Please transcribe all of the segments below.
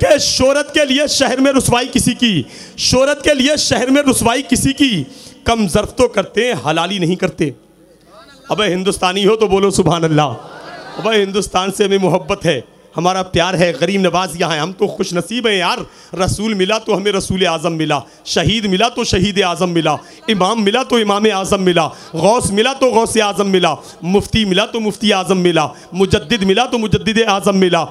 کہ شہرت کے لیے شہر میں رسوائی کسی کی شہرت کے لیے شہر میں رسوائی کسی کی کم ظرف تو کرتے ہیں حلالی نہیں کرتے اب ہندوستانی ہو تو بولو سبحان اللہ اب ہندوستان سے ہمیں محبت ہے ہمارا پیار ہے غریب نواز یہاں ہے ہم تو خوش نصیب ہیں یار رسول ملا تو ہمیں رسول اعظم ملا شہید ملا تو شہید اعظم ملا امام ملا تو امام اعظم ملا غوث ملا تو غوث اعظم ملا مفتی ملا تو مفتی اعظم ملا مجدد ملا تو مجدد اعظم ملا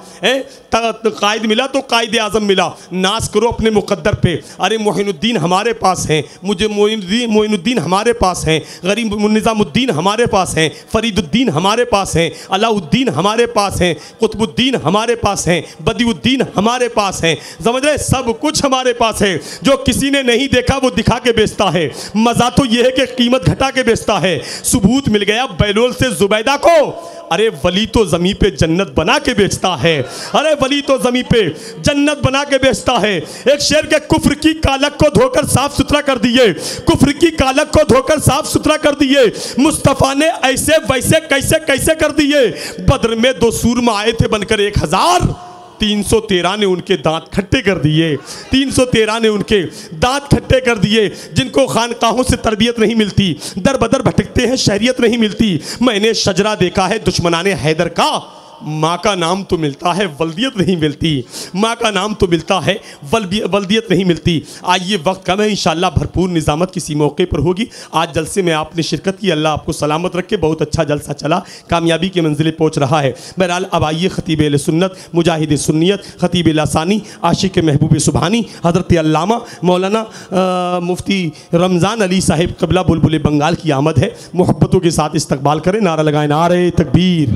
قائد ملا تو قائد اعظم ملا ناز کرو اپنے مقدر پہ ارے معین الدین ہمارے پاس ہیں مجھے معین الدین معین الدین ہمارے پاس ہیں غریب نظام الدین ہمارے پاس ہیں فرید الدین ہمارے پاس ہیں علاء الدین ہمارے پاس ہیں قطب الدین ہمارے ہمارے پاس ہیں بدی الدین ہمارے پاس ہیں سمجھ رہے سب کچھ ہمارے پاس ہے جو کسی نے نہیں دیکھا وہ دکھا کے بیچتا ہے مزہ تو یہ ہے کہ قیمت گھٹا کے بیچتا ہے ثبوت مل گیا بیلول سے زبیدہ کو ارے ولی تو زمین پہ جنت بنا کے بیچتا ہے ارے ولی تو زمین پہ جنت بنا کے بیچتا ہے ایک شیر کے کفر کی کالک کو دھو کر صاف ستھرا کر دیے کفر کی کالک کو دھو کر صاف ستھرا کر دیے مصطفیٰ نے ایسے ویسے کیسے کیسے کر دیے بدر میں دو سورما آئے تھے بن کر ایک ایک ہزار تین سو تیرہ نے ان کے دانت کھٹے کر دیے تین سو تیرہ نے ان کے دانت کھٹے کر دیے جن کو خانقاہوں سے تربیت نہیں ملتی در بدر بھٹکتے ہیں شہریت نہیں ملتی میں نے شجرہ دیکھا ہے دشمنان حیدر کا ماں کا نام تو ملتا ہے ولدیت نہیں ملتی ماں کا نام تو ملتا ہے ولدیت نہیں ملتی آج یہ وقت کم ہے انشاءاللہ بھرپور نظامت کسی موقع پر ہوگی آج جلسے میں آپ نے شرکت کی اللہ آپ کو سلامت رکھے بہت اچھا جلسہ چلا کامیابی کے منزلے پہنچ رہا ہے بہرحال اب آئیے خطیب عل سنت مجاہد سنیت خطیبِ لاسانی عاشقِ محبوب سبحانی حضرت علامہ مولانا مفتی رمضان علی صاحب قبلہ بلبل بنگال کی آمد ہے محبتوں کے ساتھ استقبال کریں نعرہ لگائیں نعرے تکبیر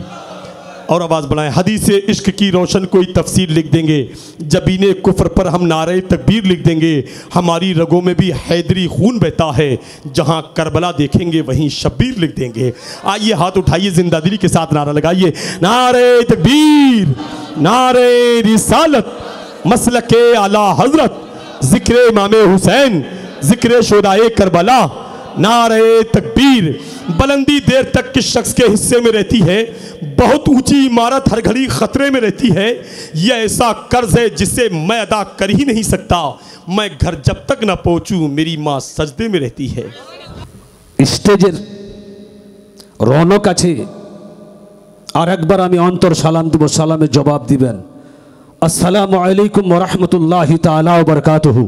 اور آواز بنائیں حدیث عشق کی روشن کوئی تفسیر لکھ دیں گے جبین کفر پر ہم نعرے تکبیر لکھ دیں گے ہماری رگوں میں بھی حیدری خون بہتا ہے جہاں کربلا دیکھیں گے وہیں شبیر لکھ دیں گے آئیے ہاتھ اٹھائیے زندہ دلی کے ساتھ نعرہ لگائیے نعرے تکبیر نعرے رسالت مسلک اعلیٰ حضرت ذکر امام حسین ذکر شہدائے کربلا نعرہ تکبیر بلندی دیر تک کس شخص کے حصے میں رہتی ہے بہت اونچی عمارت ہر گھڑی خطرے میں رہتی ہے یہ ایسا قرض ہے جسے میں ادا کر ہی نہیں سکتا میں گھر جب تک نہ پہنچوں میری ماں سجدے میں رہتی ہے رونو کا اور اکبر جواب دی السلام علیکم ورحمت اللہ تعالی وبرکاتہو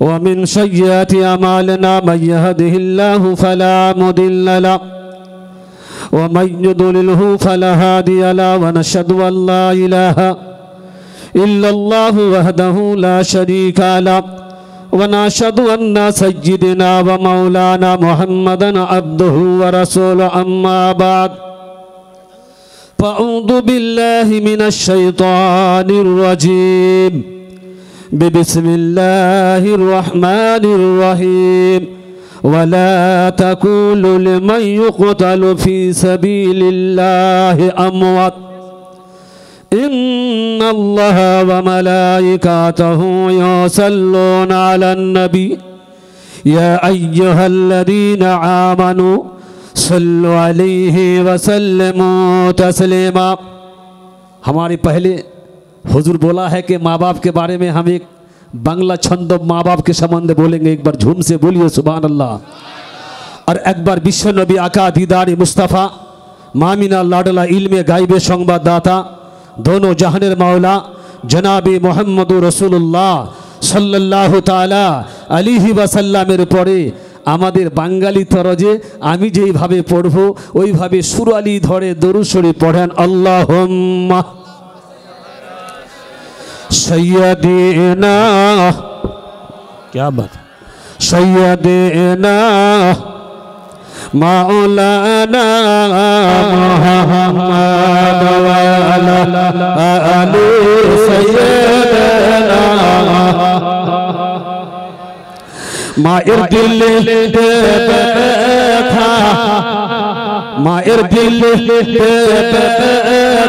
ومن سيئات أعمالنا من يهده الله فلا مضل له ومن يضلله فلا هادي له ونشهد أن لا إله إلا الله وحده لا شريك له ونشهد أن سيدنا ومولانا محمدا عبده ورسوله أما بعد فأعوذ بالله من الشيطان الرجيم ببسم الله الله الله الرحمن الرحيم ولا لمن يقتل في سبيل إن وملائكته يصلون على النبي يا أيها الذين آمنوا صلوا عليه وسلموا تسليما ہمارے پہلے حضور بولا ہے کہ ماں باپ کے بارے میں ہم ایک বাংলা ছন্দ মা বাপকে সম্বন্ধে বলেন একবার ঝুমসে বলিও সুবান আল্লাহ আর একবার বিশ্ব নবী আকা দিদারি মুস্তাফা মামিনা লাডলা ইলমে গাইবে সংবাদদাতা দাতা ধনু জাহানের মাওলা জনাবি মোহাম্মদ রসুল্লাহ সাল্লাহ তালা আলিহি বাসাল্লামের পরে আমাদের বাঙালি তরজে আমি যেইভাবে পড়ব ওইভাবে সুরালি ধরে দরুসরে পড়েন আল্লাহ سیدینا کیا بات سیدینا مولانا محمد سین ما نا سیا ماں اردا ماں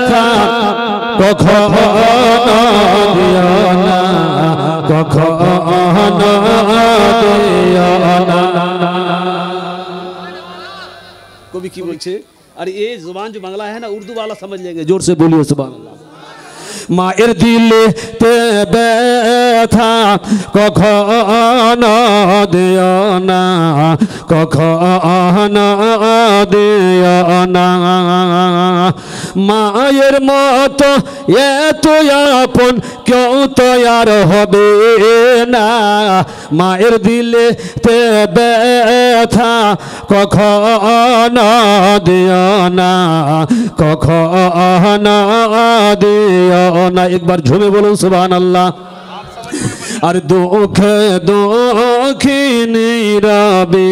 تھا کو بھی کی بچے اور یہ زبان جو بنگلہ ہے نا اردو والا سمجھ لیں گے جور سے بولیے اللہ মায়ের তে ব্যথা কখন দিও না কখন দিও না মায়ের মতো এত আপন কেউ তো আর হবে না মায়ের দিলে তে ব্যথা কখন দিও না কখন দিও না একবার ঝুমে বলুন সুবান আল্লাহ আর দুঃখ দুঃখিনী রবি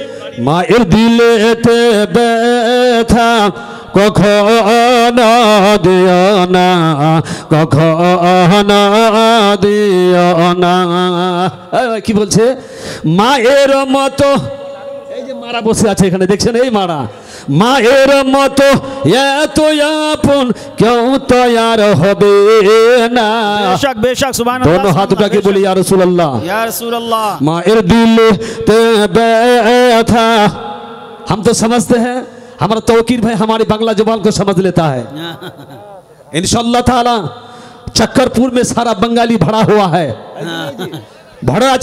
মায়ের দিলেতে ব্যথা কখনো দিও না কখনো দিও না কি বলছে মায়ের মতো এই যে মারা বসে আছে এখানে দেখছেন এই মারা ہم تو سمجھتے ہیں ہمارا توقیر بھائی ہماری بنگلہ جبان کو سمجھ لیتا ہے انشاءاللہ تعالی چکر پور میں سارا بنگالی بڑا ہوا ہے بڑا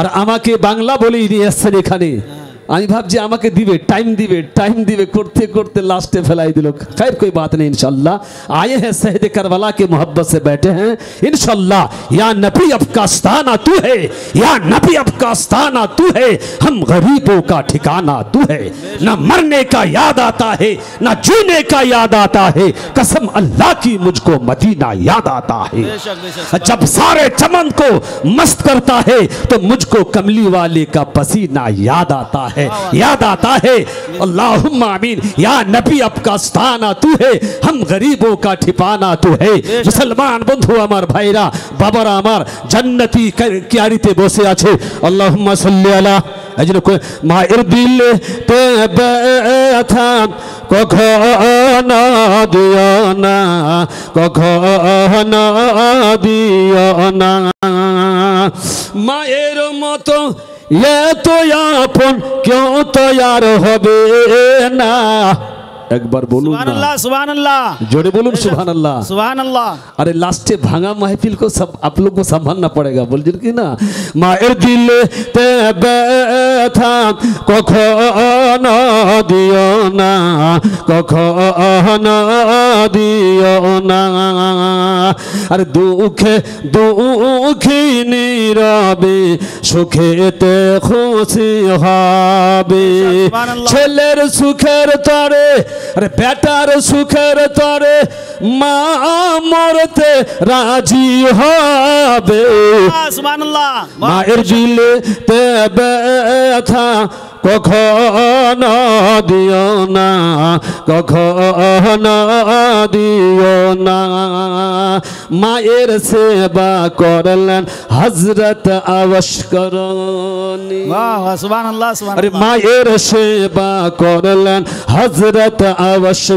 اور آما کے بنگلہ بولی ایسے دیکھا نہیں اجب جی آما کے دیوے ٹائم دیے ٹائم دیوے کرتے کرتے لاسٹ پھیلائی دلو خیر کوئی بات نہیں انشاءاللہ آئے ہیں سہد کرولا کے محبت سے بیٹھے ہیں انشاءاللہ یا نبی اب کاستانہ تو ہے یا نبی اب کاستانہ تو ہے ہم غریبوں کا ٹھکانہ تو ہے نہ مرنے کا یاد آتا ہے نہ جینے کا یاد آتا ہے قسم اللہ کی مجھ کو مدینہ یاد آتا ہے جب سارے چمن کو مست کرتا ہے تو مجھ کو کملی والے کا پسینہ یاد آتا ہے ہے یاد آتا ہے اللہم آمین یا نبی اب کا ستانہ تو ہے ہم غریبوں کا ٹھپانہ تو ہے مسلمان بندھو امر بھائرا بابر امر جنتی کیاری تے بوسیا چھے اللہم صلی اللہ مائر دل پہ بیتھا کو گھونا دیانا کو گھونا دیانا মায়ের মতো এত আপন কেউ তো আর হবে না একবার বলুন সুবহানাল্লাহ জোরে বলুন সুবহানাল্লাহ সুবহানাল্লাহ আরে লাস্টে ভাঙা মাহফিল কো সব আপ লোক কো সম্ভালনা পড়েগা বলছেন কি না মায়ের দিল তে ব্যথা কখন দিও না কখন দিও না আরে দুঃখে দুঃখী নীরবে সুখে তে খুশি হবে ছেলের সুখের তরে আরে বেটার সুখের তরে মা মরতে রাজি হবে মায়ের জিলে তে ব্যথা কখনো দিও না কখনো দিও না মায়ের সেবা করলেন হজরত আবস্করণী মায়ের সেবা করলেন হজরত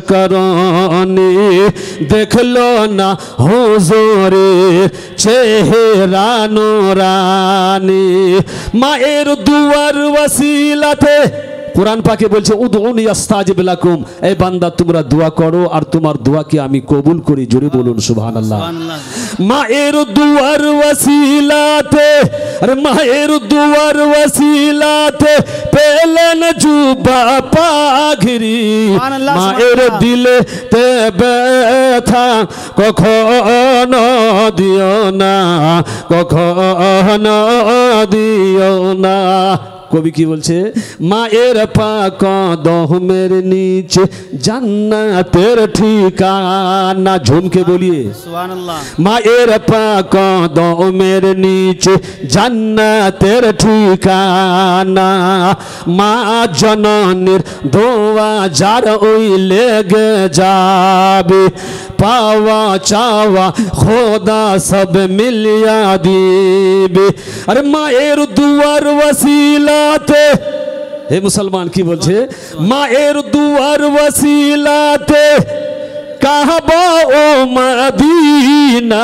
করি দেখলো না হুজুরে চেহেরা নোরানি মায়ের দুয়ার ওয়াসিলা দুনিয়াতে কোরআন পাকে বলছে উদুনিয়াস্তাজিবলাকুম এই বান্দা তোমরা দোয়া করো আর তোমার দোয়াকে আমি কবুল করি জুড়ে বলুন আল্লাহ মায়ের দুয়ার ওয়াসিলাতে আরে মায়ের দুয়ার ওয়াসিলাতে পেলেন জুবা পাঘরি মায়ের দিলে তে ব্যথা কখনো দিও না কখনো দিও না কবি কি বলছে মায়ের পাক দহমের নিচে জান্নাতের ঠিকানা ঝুমকে বলিয়ে মায়ের পাক দহমের নিচে জান্নাতের ঠিকানা মা জননের ধোয়া যার ওই লেগে যাবে পাওয়া চাওয়া খোদা সব মিলিয়া দিবে আরে মায়ের দুয়ার ওয়াসিলা ওয়াসিলাতে হে মুসলমান কি বলছে মায়ের দুয়ার ওয়াসিলাতে কাহাবা ও মদিনা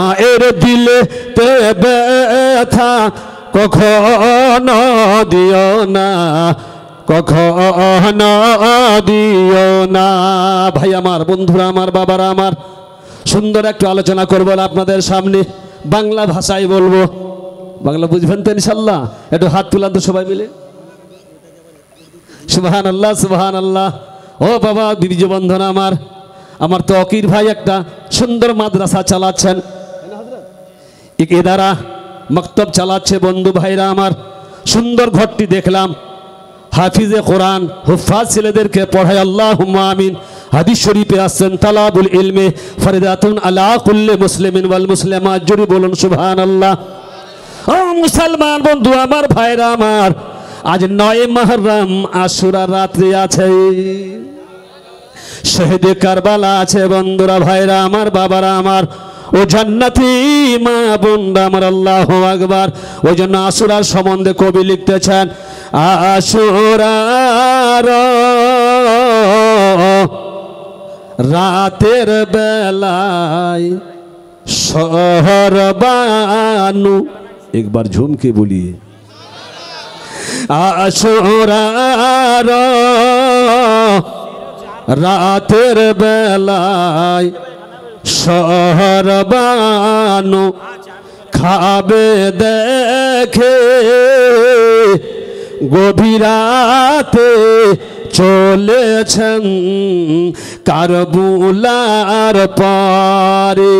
মায়ের দিলে তে ব্যথা কখন দিও না কখন দিও না ভাই আমার বন্ধুরা আমার বাবারা আমার সুন্দর একটু আলোচনা করবো আপনাদের সামনে বাংলা ভাষায় বলবো বাংলা বুঝবেন তো ইনশাল্লাহ একটু হাত তুলান তো সবাই মিলে সুবাহান আল্লাহ সুবাহান আল্লাহ ও বাবা বীর্য বন্ধন আমার আমার তো অকির ভাই একটা সুন্দর মাদ্রাসা চালাচ্ছেন দ্বারা মক্তব চালাচ্ছে বন্ধু ভাইরা আমার সুন্দর ঘরটি দেখলাম হাফিজে কোরআন হুফাজ ছেলেদেরকে পড়ায় আল্লাহ হুম্মা আমিন হাদিস শরীফে আসছেন তালাবুল ইলমে ফরিদাতুন আলা কুল্লে মুসলিমিন ওয়াল মুসলিমা জুরি বলুন সুবহানাল্লাহ আল্লাহ ও মুসলমান বন্ধু আমার ভাইরা আমার আজ নয় মাহরাম আশুরা রাত্রি আছে শহীদ কারবালা আছে বন্ধুরা ভাইরা আমার বাবারা আমার ও জান্নাতি মা বন্ধু আমার আল্লাহ আকবার ওই জন্য আশুরার সম্বন্ধে কবি লিখতেছেন আশুরার রাতের বেলায় শহর বানু একবার ঝুমকে झूम আশোরার রাতের বেলায় শহর বানো খাবে দেখে গভীরাতে চলেছেন কারবুলার পারে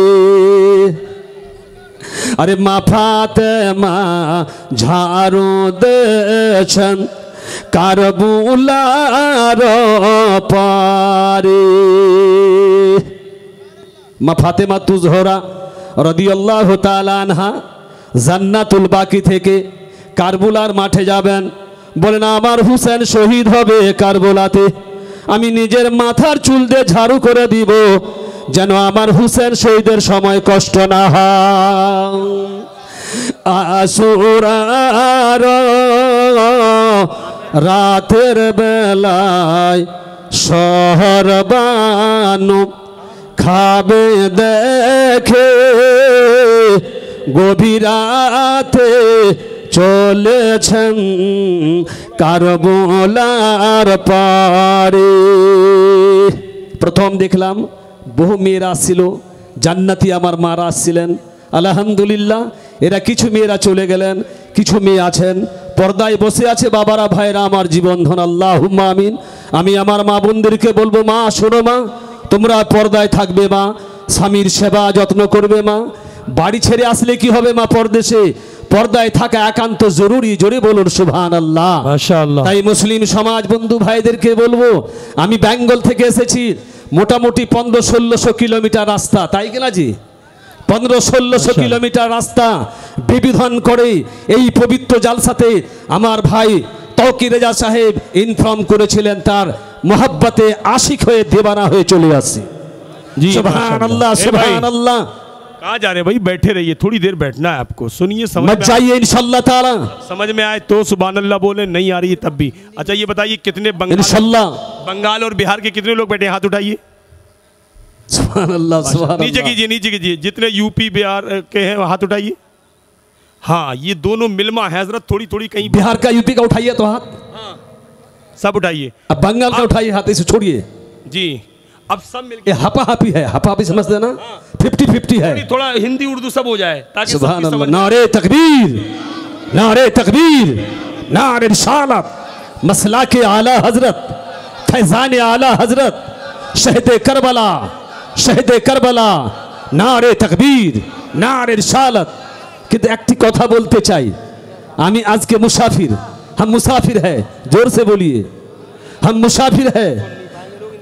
আরে মা ফাতে মা ঝাড়ু দেছেন কারবুলার পারে মা ফাতেমা তুজহরা রদিয়াল্লাহ তালানহা জান্নাতুল বাকি থেকে কারবুলার মাঠে যাবেন বলেন আমার হুসেন শহীদ হবে কারবুলাতে আমি নিজের মাথার চুল দিয়ে ঝাড়ু করে দিব যেন আমার হুসেন শহীদের সময় কষ্ট না হাসুর রাতের বেলায় শহর বানু খাবে দেখে গভীরাতে চলেছেন কারবোলার পারে প্রথম দেখলাম বহু মেয়েরা আসছিল জান্নাতি আমার মারা আসছিলেন আলহামদুলিল্লাহ এরা কিছু মেয়েরা চলে গেলেন কিছু মেয়ে আছেন পর্দায় বসে আছে বাবারা ভাইরা আমার জীবন ধন আল্লাহ আমিন আমি আমার মা বোনদেরকে বলবো মা শোনো মা তোমরা পর্দায় থাকবে মা স্বামীর সেবা যত্ন করবে মা বাড়ি ছেড়ে আসলে কি হবে মা পরদেশে পর্দায় থাকা একান্ত জরুরি জোরে বলুন সুভান আল্লাহ তাই মুসলিম সমাজ বন্ধু ভাইদেরকে বলবো আমি বেঙ্গল থেকে এসেছি মোটামুটি পনেরো ষোলোশো কিলোমিটার রাস্তা তাই কিনা জি পনেরো ষোলোশো আচ্ছা। কিলোমিটার রাস্তা বিবিধন করে এই পবিত্র জালসাতে আমার ভাই তৌকি রেজা সাহেব ইনফর্ম করেছিলেন তার মহাব্বাতে আশিক হয়ে দেবানা হয়ে চলে আসি সুবহানাল্লাহ সুবহানাল্লাহ کہاں جا رہے ہیں بھئی بیٹھے رہیے تھوڑی دیر بیٹھنا ہے آپ کو سنیے سمجھ جائیے انشاءاللہ تعالی سمجھ میں آئے تو سبحان اللہ بولے نہیں آ رہی ہے تب بھی اچھا یہ بتائیے کتنے بنگال انشاءاللہ بنگال اور بہار کے کتنے لوگ بیٹھے ہیں ہاتھ اٹھائیے سبحان اللہ سبحان اللہ نیچے کیجئے نیچے کیجئے جتنے یو پی بہار کے ہیں ہاتھ اٹھائیے ہاں یہ دونوں ملما ہے حضرت تھوڑی تھوڑی کہیں بہار کا یو پی کا اٹھائیے تو ہاتھ ہاں۔ سب اٹھائیے اب بنگال کا اٹھائیے ہاتھ اسے چھوڑیے جی اب سب مل گئے ہپا ہپی ہے ہپا ہپی سمجھ دینا ہاں۔ ففٹی ففٹی ہے تھوڑا ہندی اردو سب ہو جائے سبحان اللہ نعرے تکبیر نعرے تکبیر نعر رسالت مسئلہ کے عالی حضرت فیضان عالی حضرت شہد کربلا شہد کربلا نعرے تکبیر نعر رسالت کہ ایک کوتھا بولتے چاہیے آمی آج کے مسافر ہم مسافر ہے جور سے بولیے ہم مسافر ہم مسافر ہے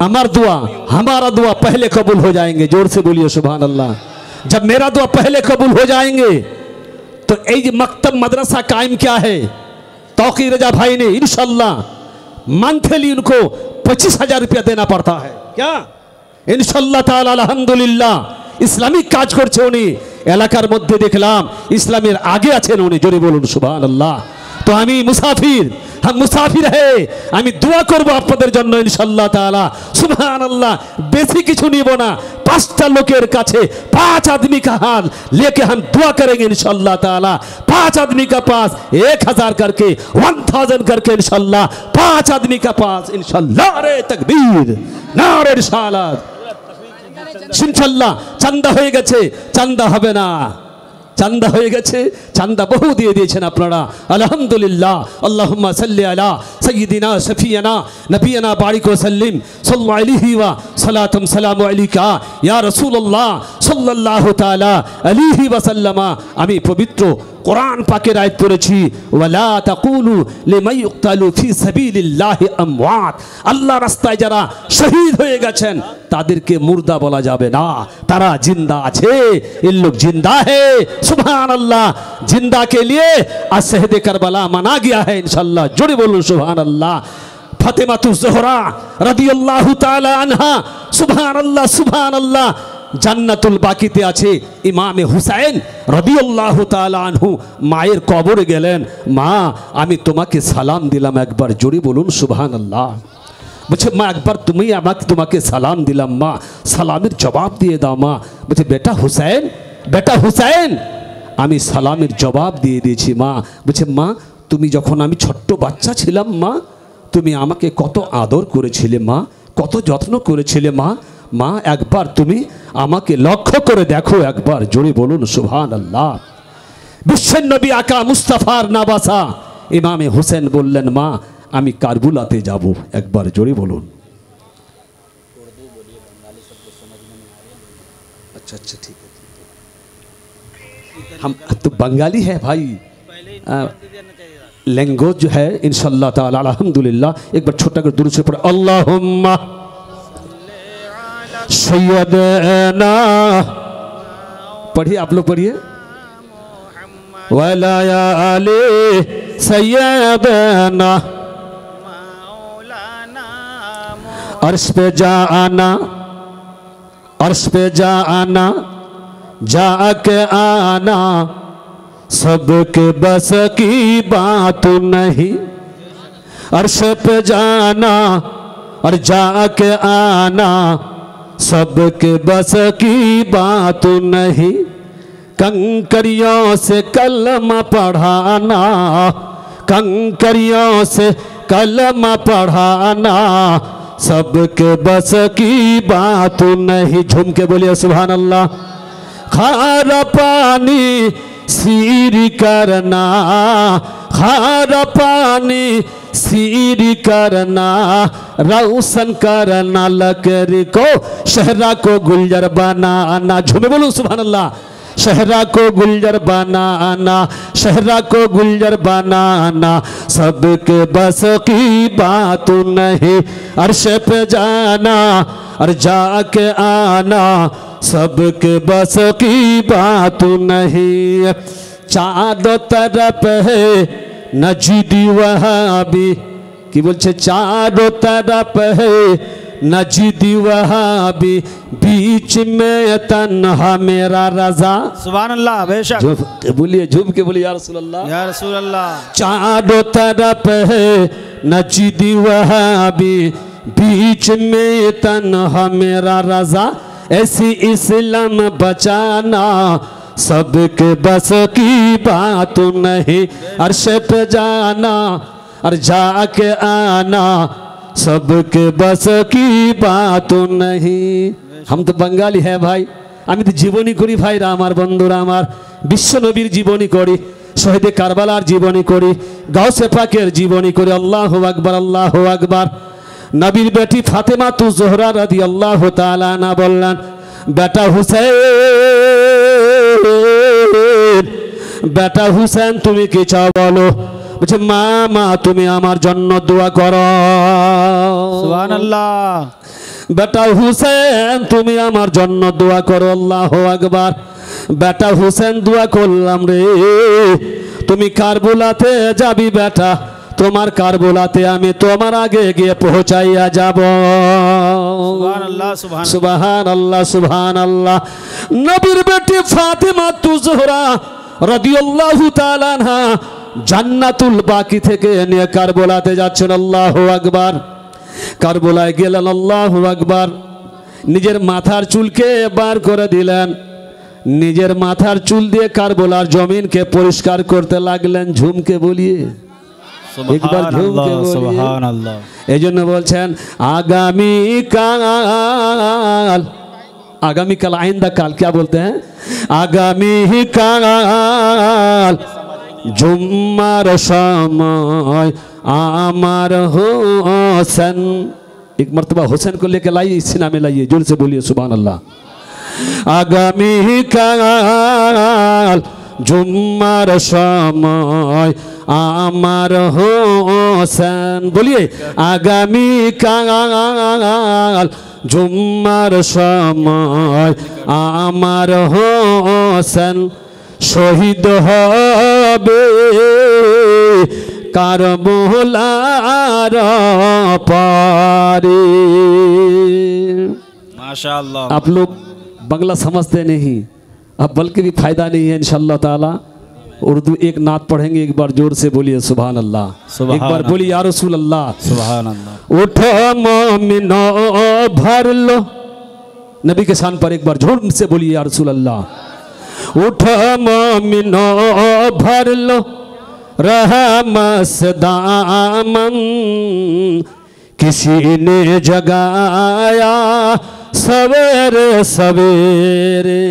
ہمارا دعا ہمارا دعا پہلے قبول ہو جائیں گے جوڑ سے بولیے سبحان اللہ جب میرا دعا پہلے قبول ہو جائیں گے تو ایج جی مکتب مدرسہ قائم کیا ہے توقی رجا بھائی نے انشاءاللہ منتھلی ان کو پچیس ہزار روپیہ دینا پڑتا ہے کیا انشاءاللہ تعالی الحمدللہ اسلامی کاج کر چھونی علاقہ مدد دیکھلام اسلامی آگے آچھے نونی جو نے بولن سبحان اللہ তো আমি মুসাফির হ্যাঁ, মুসাফির হে আমি দোয়া করব আপনাদের জন্য ইনশাল্লাহ তালা সুহান আল্লাহ বেশি কিছু নিব না পাঁচটা লোকের কাছে পাঁচ আদমি কাহাল লেখে লেকে হাম দোয়া করেন ইনশাল্লাহ তালা পাঁচ আদমি কা পাস এক হাজার করকে ওয়ান থাউজেন্ড করকে ইনশাল্লাহ পাঁচ আদমি কা পাঁচ ইনশাল্লাহ রে তকবীর না রে ইনশাল্লাহ ইনশাল্লাহ চান্দা হয়ে গেছে চান্দা হবে না চান্দা হয়ে গেছে চান্দা বহু দিয়ে দিয়েছেন আপনারা আলহামদুলিল্লাহ আল্লাহম্মা সাল্লি আলা সঈদিনা সফিয়ানা নফিয়ানা বাড়িক সাল্লিম সাল্লু আলিহি ওয়া সালাতুম সালাম কা ইয়া রসুল্লাহ সাল্লাল্লাহু তালা আলিহিবা সাল্লামা আমি পবিত্র কোরআন পাকের আয়াত পড়েছি ওয়ালা তাকুলু ইউক্তালু ফি আমওয়াত আল্লাহ রাস্তায় যারা শহীদ হয়ে গেছেন তাদেরকে মুর্দা বলা যাবে না তারা জিন্দা আছে এর লোক জিন্দা হে সুবহান আল্লাহ জিন্দা কে লিয়ে আজ সেহদে কারবালা মানা গিয়া হ্যাঁ ইনশাল্লাহ জোরে বলুন সুবহান আল্লাহ ফাতেমাতু জোহরা রাদিয়াল্লাহু তাআলা আনহা সুবহান আল্লাহ সুবহান আল্লাহ জান্নাতুল বাকিতে আছে ইমামে হুসাইন রবিউল্লাহ তালহু মায়ের কবরে গেলেন মা আমি তোমাকে সালাম দিলাম একবার জোরে বলুন সুবহান আল্লাহ বলছে মা একবার তুমি আমাকে তোমাকে সালাম দিলাম মা সালামের জবাব দিয়ে দাও মা বলছে বেটা হুসাইন বেটা হুসাইন আমি সালামের জবাব দিয়ে দিয়েছি মা বলছে মা তুমি যখন আমি ছোট্ট বাচ্চা ছিলাম মা তুমি আমাকে কত আদর করেছিলে মা কত যত্ন করেছিলে মা تما کے لکھ کر دیکھو بنگالی ہے بھائی لینگویج جو ہے انشاءاللہ تعالی الحمدللہ ایک بار چھوٹا کر دور سے اللہم اینا پڑھئے آپ لوگ پڑھیے وایالی سیادانا عرش پہ جا آنا عرش پہ جا آنا جا کے آنا سب کے بس کی بات نہیں عرش پہ جانا اور جا کے آنا سب کے بس کی بات نہیں کنکریوں سے کلم پڑھانا کنکریوں سے کلم پڑھانا سب کے بس کی بات نہیں جھم کے بولے سبحان اللہ خارا پانی سیر کرنا خار پانی سیر کرنا روسن کرنا لکر کو شہرہ کو گلجر بنانا جھومے بولو سبحان اللہ شہرہ کو گلجر بنانا شہرہ کو گلجر بنانا سب کے بس کی بات نہیں عرش پہ جانا اور جا کے آنا سب کے بس کی بات نہیں چادو ترا ہے نہ وہابی کی بولتے چادو ترا ہے نجدی وہابی بیچ میں تنہا میرا رضا سبحان اللہ بے شک بولیے جھوم کے بولیے یا رسول اللہ یا رسول اللہ چاروں طرف ہے نجدی وہابی بیچ میں تنہا میرا رضا ایسی اسلام بچانا سب کے بس کی بات نہیں عرش پہ جانا اور جا کے آنا সবকে बस की बात নহি हम তো बंगाली হ্যাঁ ভাই আমি তো জীবনী করি ভাইরা আমার বন্ধুরা আমার বিশ্বনবীর জীবনী করি শহীদে কারবালার জীবনী করি গাউসে পাকের জীবনী করি আল্লাহ আকবর আল্লাহ আকবর নবীর বেটি ফাতেমা তু জোহরা রাদি আল্লাহ না বললেন বেটা হুসেন বেটা হুসেন তুমি কি চাও বলো বলছে মা মা তুমি আমার জন্য দোয়া করো বেটা হুসেন তুমি আমার জন্য দোয়া করো আল্লাহ আকবার বেটা হুসেন দোয়া করলাম রে তুমি কার বোলাতে যাবি বেটা তোমার কার বোলাতে আমি তোমার আগে গিয়ে পৌঁছাইয়া যাব সুবাহান আল্লাহ সুবহান আল্লাহ নবীর বেটি ফাতেমা তুজহরা রদিউল্লাহু তাআলা জান্নাতুল বাকি থেকে নিয়ে কার বোলাতে যাচ্ছেন আল্লাহ আকবার বোলায় গেলেন আল্লাহ আকবার নিজের মাথার চুলকে বার করে দিলেন নিজের মাথার চুল দিয়ে কার বোলার জমিনকে পরিষ্কার করতে লাগলেন ঝুমকে বলিয়ে একবার ঝুমকে এই জন্য বলছেন আগামীকাল আগামীকাল আইন্দা কাল কে বলতে হ্যাঁ কাল জুম্মার সময় আমার হোসেন এক মর্তবা হোসেন কে लेके लाइए इसी नाम में लाइए जोर से बोलिए আগামী কাল জুম্মার সময় আমার হোসেন বলিয়ে আগামী কাল জুম্মার সময় আমার হোসেন শহীদ হয় হবে কার মোহলার পারে মাশাআল্লাহ আপ লোক বাংলা সমজতে নেহি আপ বলকে ভি फायदा নেহি ইনশাআল্লাহ তাআলা اردو ایک نات پڑھیں گے ایک بار جوڑ سے بولیے سبحان اللہ سبحان ایک بار بولیے یا رسول اللہ سبحان اللہ اٹھا مومن بھر لو نبی کے شان پر ایک بار جوڑ سے بولیے یا رسول اللہ اٹھ مومنو بھر لو رہسدام کسی نے جگایا سویرے سویرے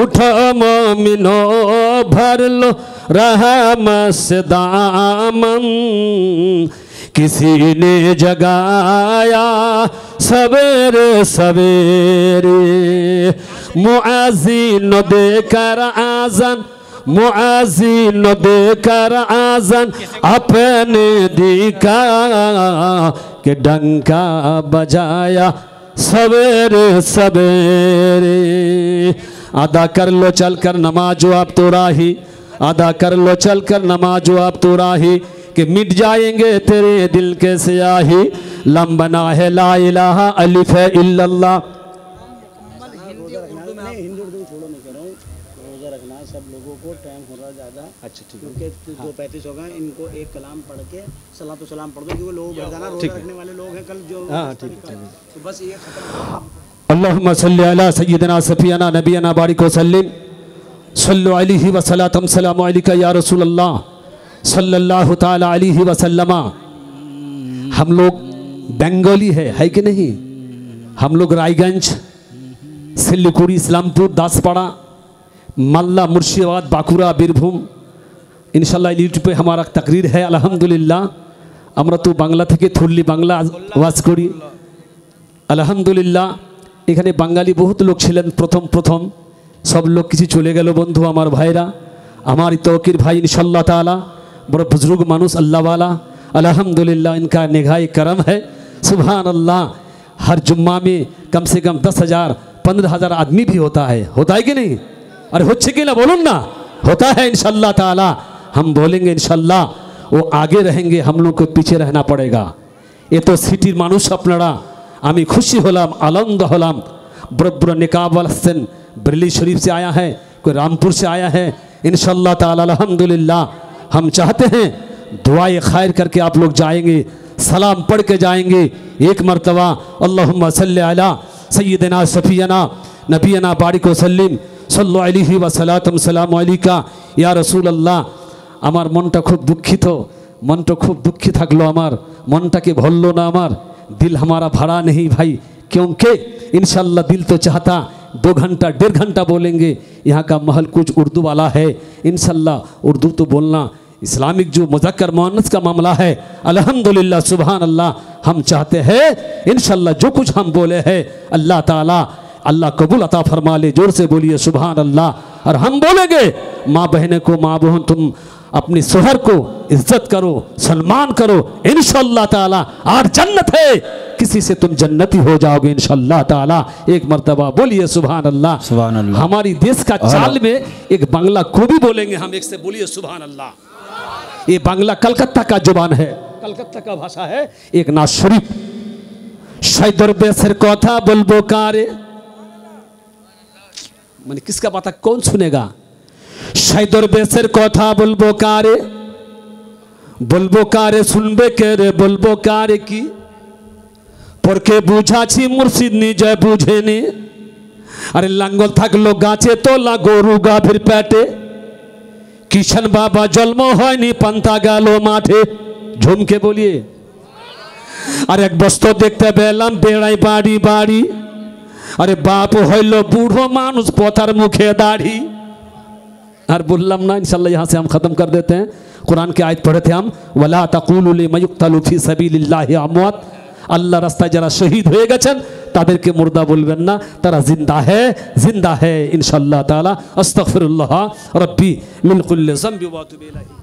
اٹھ مومنو بھر لو رہس دام کسی نے جگایا سویرے سویرے دیکھر آزن اپنے دی کہ ڈنکا بجایا سویر سویرے ادا کر لو چل کر نماز تو راہی ادا کر لو چل کر نماز جو آپ تو راہی کہ مٹ جائیں گے تیرے دل کے سیاہی لمبنا ہے لا الہ الف ہے اللہ اللہم صلی علی سیدنا صفیانا نبینا بارک و سلیم صلو علیہ وسلم سلام علیکہ یا رسول اللہ صلی اللہ تعالی علیہ وسلم ہم لوگ بینگولی ہے ہے کہ نہیں ہم لوگ رائی گنج سلکوری اسلام پور داس پڑا ملہ مرشیواد باکورا بیربھوم انشاءاللہ شاء اللہ یوٹیوب پہ ہمارا تقریر ہے الحمدللہ للہ تو بنگلہ تھے تھورلی بنگلہ یہ بنگالی بہت لوگ چلے پرتھم پرتھم سب لوگ کسی چلے گی بندو ہمارے ہماری توقیر بھائی ان شاء اللہ تعالیٰ بڑا بزرگ مانوس اللہ والا الحمد ان کا نگہ کرم ہے سبحان اللہ ہر جمعہ میں کم سے کم دس ہزار پندرہ ہزار آدمی بھی ہوتا ہے ہوتا ہے کہ نہیں ارے ہو چکی بولوں نہ ہوتا ہے انشاءاللہ تعالی ہم بولیں گے انشاءاللہ وہ آگے رہیں گے ہم لوگ کو پیچھے رہنا پڑے گا یہ تو سٹی مانوس اپناڑا ہمیں خوشی ہولام آلند ہولام بربر نقاب الحسن بریلی شریف سے آیا ہے کوئی رامپور سے آیا ہے انشاءاللہ تعالی الحمدللہ الحمد ہم چاہتے ہیں دعائیں خیر کر کے آپ لوگ جائیں گے سلام پڑھ کے جائیں گے ایک مرتبہ اللہم صلی علی سیدنا صفینا نبینا بارک و سلیم صلی علیہ وسلم سلام علیکہ کا یا رسول اللہ আমার মনটা খুব দুঃখিত মনটা খুব تو থাকলো আমার মনটাকে لو না আমার দিল بھول لو نا امار دل ہمارا بھڑا نہیں بھائی کیونکہ ان دل تو چاہتا دو گھنٹہ ڈیڑھ گھنٹہ بولیں گے یہاں کا محل کچھ اردو والا ہے انشاءاللہ اردو تو بولنا اسلامک جو مذکر معنس کا معاملہ ہے الحمدللہ سبحان اللہ ہم چاہتے ہیں انشاءاللہ جو کچھ ہم بولے ہیں اللہ تعالیٰ اللہ قبول عطا فرما لے زور سے بولیے سبحان اللہ اور ہم بولیں گے ماں بہنیں کو ماں بہن تم اپنی سہر کو عزت کرو سلمان کرو انشاءاللہ تعالی اور جنت ہے کسی سے تم جنتی ہو جاؤ گے انشاءاللہ تعالی ایک مرتبہ بولیے سبحان اللہ ہماری دیس کا چال میں ایک بنگلہ کو بھی بولیں گے ہم ایک سے بولیے سبحان اللہ یہ بنگلہ کلکتہ کا زبان ہے کلکتہ کا بھاشا ہے ایک میں نے کس کا پتا کون سنے گا সাইদর বেসের কথা বলবো কারে বলবো কারে শুনবে কে রে বলবো কারে কি পরকে বুঝাছি মুর্শিদ নিজে বুঝেনি আরে লাঙ্গল থাকলো গাছে তো লাগো গাভীর পেটে কিষান বাবা জন্ম হয়নি পান্তা গেল মাঠে ঝুমকে বলিয়ে আর এক বস্ত দেখতে পেলাম বেড়াই বাড়ি বাড়ি আরে বাপ হইল বুড়ো মানুষ পথার মুখে দাঁড়ি ہرب الما ان شاء یہاں سے ہم ختم کر دیتے ہیں قرآن کے آیت پڑھے تھے ہم ولا تقول می تفی سبھی لہ اموت اللہ رسہ ذرا شہید ہوئے گا گچن تادر کے مردہ بل بننا ترا زندہ ہے زندہ ہے ان شاء اللہ ربی من اللہ اور اب بھی